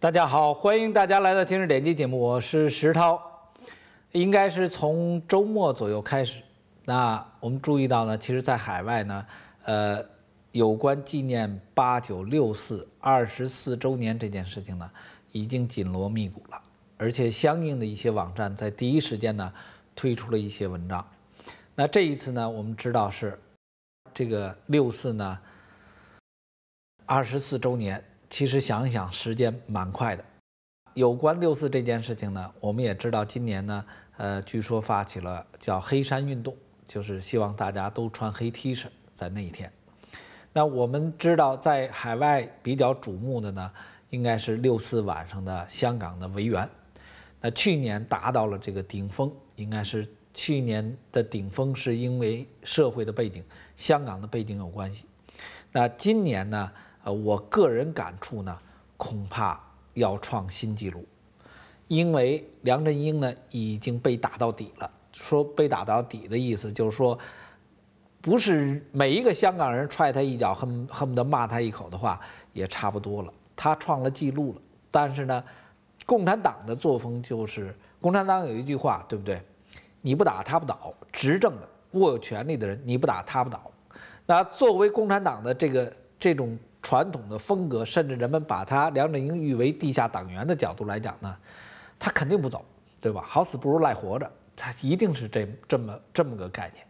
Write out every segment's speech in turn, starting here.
大家好，欢迎大家来到今日点击节目，我是石涛。应该是从周末左右开始，那我们注意到呢，其实，在海外呢，呃，有关纪念八九六四二十四周年这件事情呢，已经紧锣密鼓了，而且相应的一些网站在第一时间呢，推出了一些文章。那这一次呢，我们知道是这个六四呢二十四周年。其实想一想，时间蛮快的。有关六四这件事情呢，我们也知道，今年呢，呃，据说发起了叫“黑山运动”，就是希望大家都穿黑 T 恤在那一天。那我们知道，在海外比较瞩目的呢，应该是六四晚上的香港的维园。那去年达到了这个顶峰，应该是去年的顶峰是因为社会的背景、香港的背景有关系。那今年呢？我个人感触呢，恐怕要创新纪录，因为梁振英呢已经被打到底了。说被打到底的意思，就是说，不是每一个香港人踹他一脚，恨恨不得骂他一口的话，也差不多了。他创了纪录了。但是呢，共产党的作风就是，共产党有一句话，对不对？你不打他不倒，执政的握有权力的人，你不打他不倒。那作为共产党的这个这种。传统的风格，甚至人们把他梁振英誉为地下党员的角度来讲呢，他肯定不走，对吧？好死不如赖活着，他一定是这这么这么个概念。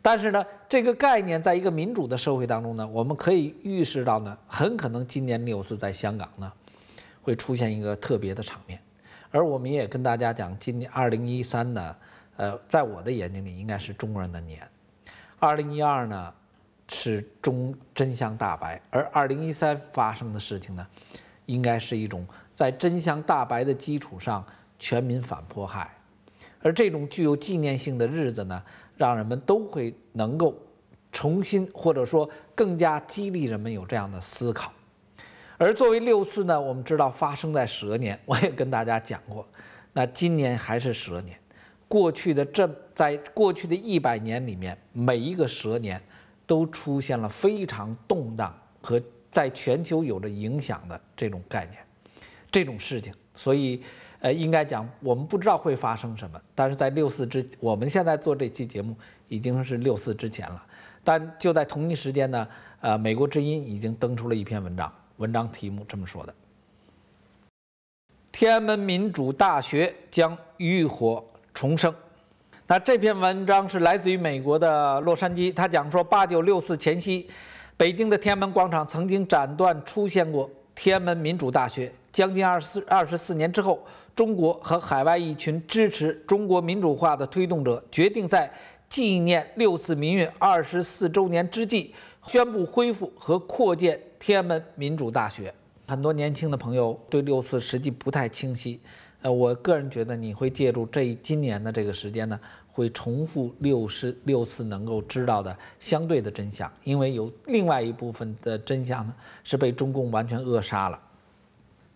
但是呢，这个概念在一个民主的社会当中呢，我们可以预示到呢，很可能今年六四在香港呢会出现一个特别的场面。而我们也跟大家讲，今年二零一三呢，呃，在我的眼睛里应该是中国人的年。二零一二呢？是终真相大白，而二零一三发生的事情呢，应该是一种在真相大白的基础上，全民反迫害，而这种具有纪念性的日子呢，让人们都会能够重新或者说更加激励人们有这样的思考。而作为六四呢，我们知道发生在蛇年，我也跟大家讲过，那今年还是蛇年，过去的这在过去的一百年里面，每一个蛇年。都出现了非常动荡和在全球有着影响的这种概念，这种事情，所以，呃，应该讲我们不知道会发生什么，但是在六四之，我们现在做这期节目已经是六四之前了，但就在同一时间呢，呃，美国之音已经登出了一篇文章，文章题目这么说的：天安门民主大学将浴火重生。那这篇文章是来自于美国的洛杉矶，他讲说八九六四前夕，北京的天安门广场曾经斩断出现过天安门民主大学。将近二十四二十四年之后，中国和海外一群支持中国民主化的推动者决定在纪念六四民运二十四周年之际，宣布恢复和扩建天安门民主大学。很多年轻的朋友对六四实际不太清晰。呃，我个人觉得你会借助这今年的这个时间呢，会重复六十六次能够知道的相对的真相，因为有另外一部分的真相呢是被中共完全扼杀了。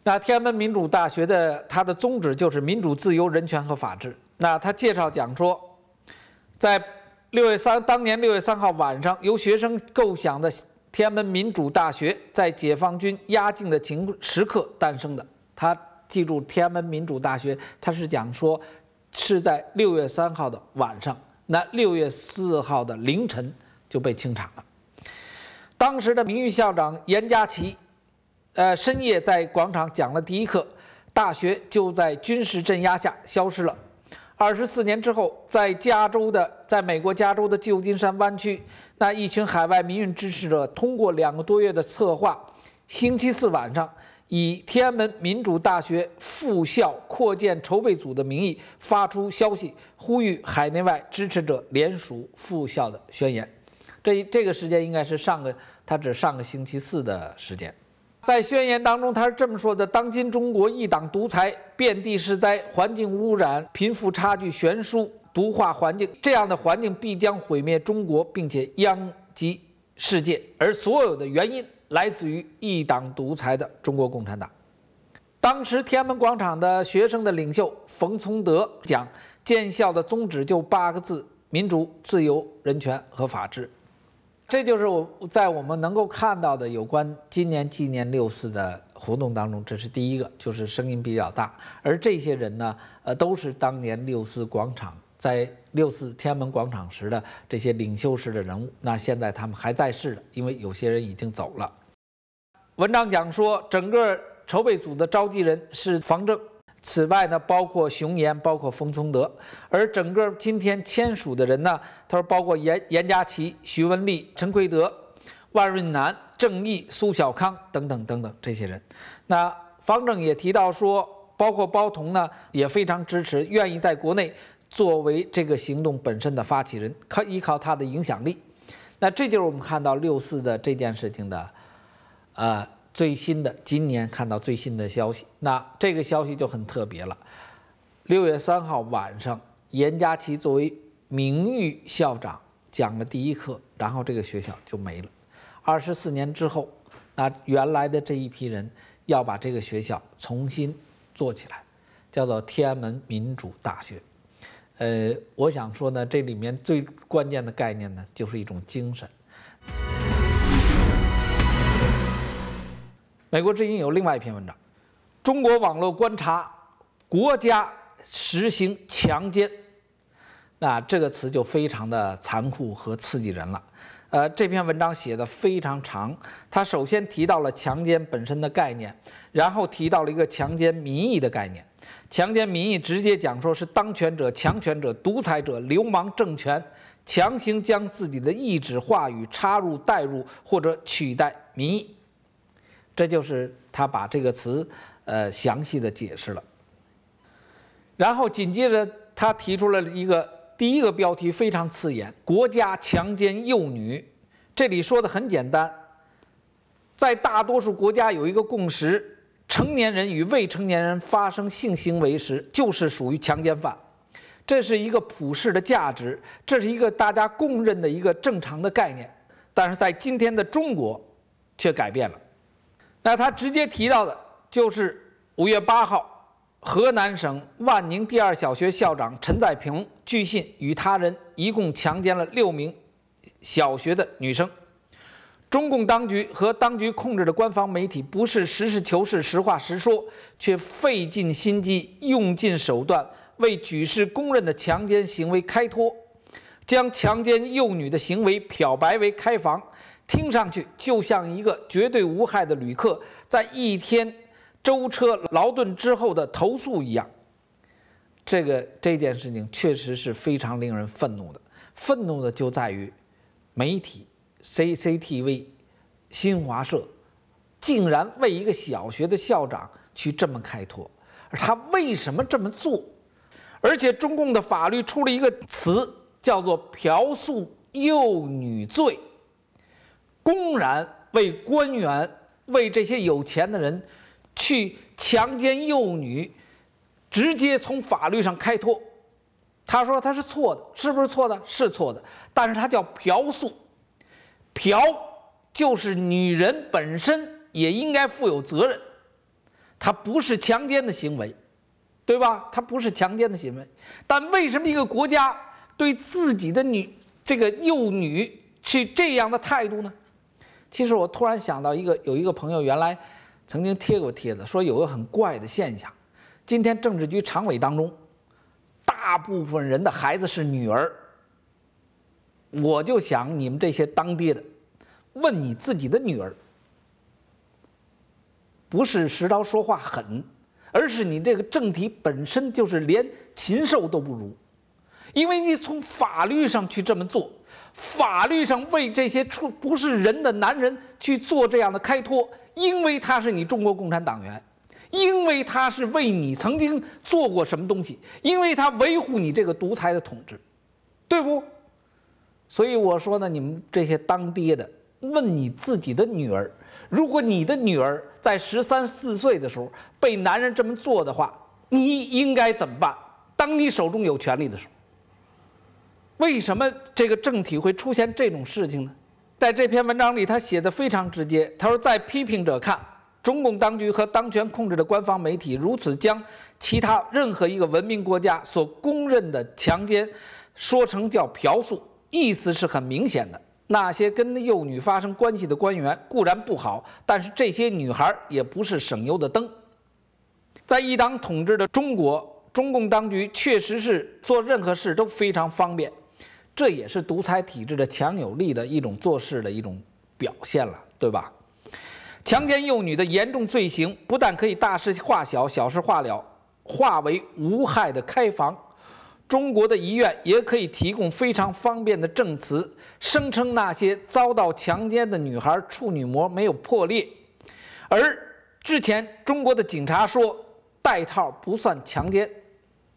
那天安门民主大学的它的宗旨就是民主、自由、人权和法治。那他介绍讲说，在六月三当年六月三号晚上，由学生构想的天安门民主大学，在解放军压境的情时刻诞生的。他。记住，天安门民主大学，他是讲说，是在六月三号的晚上，那六月四号的凌晨就被清场了。当时的名誉校长严家其，呃，深夜在广场讲了第一课，大学就在军事镇压下消失了。二十四年之后，在加州的，在美国加州的旧金山湾区，那一群海外民运支持者通过两个多月的策划，星期四晚上。以天安门民主大学附校扩建筹备组的名义发出消息，呼吁海内外支持者联署附校的宣言。这这个时间应该是上个，他指上个星期四的时间。在宣言当中，他是这么说的：当今中国一党独裁，遍地是灾，环境污染，贫富差距悬殊，毒化环境，这样的环境必将毁灭中国，并且殃及世界。而所有的原因。来自于一党独裁的中国共产党。当时天安门广场的学生的领袖冯从德讲，建校的宗旨就八个字：民主、自由、人权和法治。这就是我在我们能够看到的有关今年纪念六四的活动当中，这是第一个，就是声音比较大。而这些人呢，呃，都是当年六四广场。在六四天安门广场时的这些领袖式的人物，那现在他们还在世的，因为有些人已经走了。文章讲说，整个筹备组的召集人是方正，此外呢，包括熊岩，包括冯从德，而整个今天签署的人呢，他说包括严严家齐、徐文丽、陈奎德、万润南、郑毅、苏小康等等等等这些人。那方正也提到说，包括包同呢也非常支持，愿意在国内。作为这个行动本身的发起人，靠依靠他的影响力，那这就是我们看到六四的这件事情的，呃，最新的今年看到最新的消息。那这个消息就很特别了。六月三号晚上，严嘉琪作为名誉校长讲了第一课，然后这个学校就没了。二十四年之后，那原来的这一批人要把这个学校重新做起来，叫做天安门民主大学。呃，我想说呢，这里面最关键的概念呢，就是一种精神。美国之音有另外一篇文章，《中国网络观察》，国家实行强奸，那这个词就非常的残酷和刺激人了。呃，这篇文章写的非常长，它首先提到了强奸本身的概念，然后提到了一个强奸民意的概念。强奸民意，直接讲说是当权者、强权者、独裁者、流氓政权，强行将自己的意志、话语插入、代入或者取代民意，这就是他把这个词，呃，详细的解释了。然后紧接着他提出了一个第一个标题，非常刺眼：国家强奸幼女。这里说的很简单，在大多数国家有一个共识。成年人与未成年人发生性行为时，就是属于强奸犯，这是一个普世的价值，这是一个大家公认的一个正常的概念，但是在今天的中国却改变了。那他直接提到的就是五月八号，河南省万宁第二小学校长陈再平据信与他人一共强奸了六名小学的女生。中共当局和当局控制的官方媒体不是实事求是、实话实说，却费尽心机、用尽手段为举世公认的强奸行为开脱，将强奸幼女的行为漂白为开房，听上去就像一个绝对无害的旅客在一天舟车劳顿之后的投诉一样。这个这件事情确实是非常令人愤怒的，愤怒的就在于媒体。CCTV、新华社竟然为一个小学的校长去这么开脱，而他为什么这么做？而且中共的法律出了一个词，叫做“嫖宿幼女罪”，公然为官员、为这些有钱的人去强奸幼女，直接从法律上开脱。他说他是错的，是不是错的？是错的。但是他叫嫖宿。嫖就是女人本身也应该负有责任，它不是强奸的行为，对吧？它不是强奸的行为，但为什么一个国家对自己的女这个幼女去这样的态度呢？其实我突然想到一个，有一个朋友原来曾经贴过帖子，说有个很怪的现象，今天政治局常委当中，大部分人的孩子是女儿。我就想你们这些当爹的，问你自己的女儿，不是石涛说话狠，而是你这个政体本身就是连禽兽都不如，因为你从法律上去这么做，法律上为这些出不是人的男人去做这样的开脱，因为他是你中国共产党员，因为他是为你曾经做过什么东西，因为他维护你这个独裁的统治，对不？所以我说呢，你们这些当爹的，问你自己的女儿：，如果你的女儿在十三四岁的时候被男人这么做的话，你应该怎么办？当你手中有权利的时候，为什么这个政体会出现这种事情呢？在这篇文章里，他写的非常直接。他说，在批评者看，中共当局和当权控制的官方媒体如此将其他任何一个文明国家所公认的强奸说成叫“嫖宿”。意思是很明显的，那些跟幼女发生关系的官员固然不好，但是这些女孩也不是省油的灯。在一党统治的中国，中共当局确实是做任何事都非常方便，这也是独裁体制的强有力的一种做事的一种表现了，对吧？强奸幼女的严重罪行不但可以大事化小、小事化了，化为无害的开房。中国的医院也可以提供非常方便的证词，声称那些遭到强奸的女孩处女膜没有破裂，而之前中国的警察说戴套不算强奸。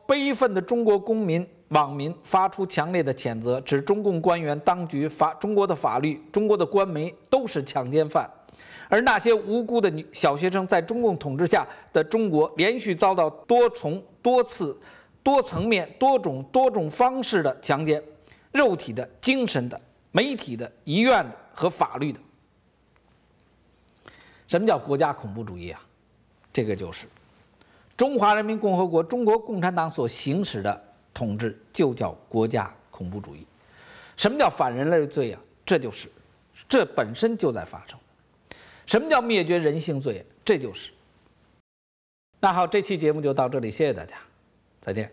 悲愤的中国公民网民发出强烈的谴责，指中共官员、当局、法、中国的法律、中国的官媒都是强奸犯，而那些无辜的女小学生在中共统治下的中国，连续遭到多重、多次。多层面、多种、多种方式的强奸，肉体的、精神的、媒体的、医院的和法律的。什么叫国家恐怖主义啊？这个就是中华人民共和国中国共产党所行使的统治，就叫国家恐怖主义。什么叫反人类罪啊？这就是，这本身就在发生。什么叫灭绝人性罪？这就是。那好，这期节目就到这里，谢谢大家。再见。